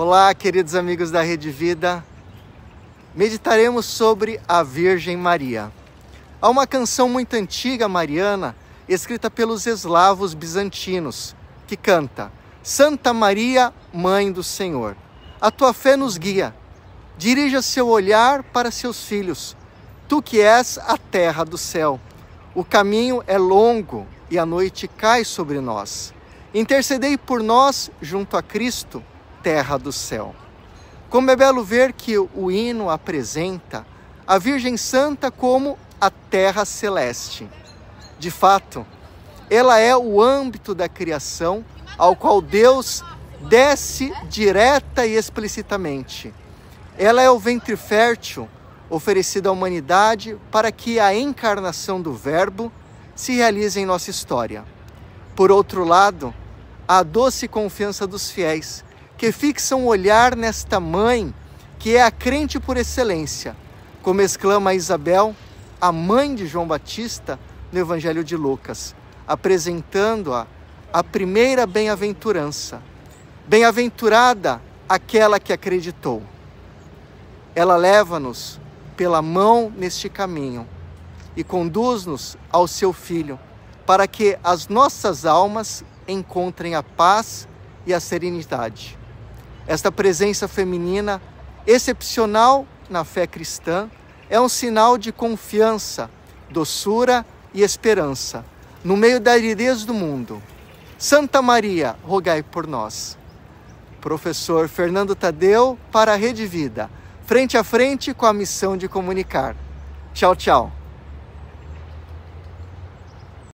Olá, queridos amigos da Rede Vida. Meditaremos sobre a Virgem Maria. Há uma canção muito antiga mariana, escrita pelos eslavos bizantinos, que canta: Santa Maria, Mãe do Senhor, a tua fé nos guia. Dirija seu olhar para seus filhos, tu que és a terra do céu. O caminho é longo e a noite cai sobre nós. Intercedei por nós junto a Cristo terra do céu. Como é belo ver que o hino apresenta a Virgem Santa como a terra celeste. De fato, ela é o âmbito da criação ao qual Deus desce direta e explicitamente. Ela é o ventre fértil oferecido à humanidade para que a encarnação do Verbo se realize em nossa história. Por outro lado, a doce confiança dos fiéis que fixam o olhar nesta mãe que é a crente por excelência, como exclama Isabel, a mãe de João Batista, no Evangelho de Lucas, apresentando-a a primeira bem-aventurança. Bem-aventurada aquela que acreditou. Ela leva-nos pela mão neste caminho e conduz-nos ao seu filho, para que as nossas almas encontrem a paz e a serenidade. Esta presença feminina, excepcional na fé cristã, é um sinal de confiança, doçura e esperança no meio da aridez do mundo. Santa Maria, rogai por nós. Professor Fernando Tadeu para a Rede Vida, frente a frente com a missão de comunicar. Tchau, tchau.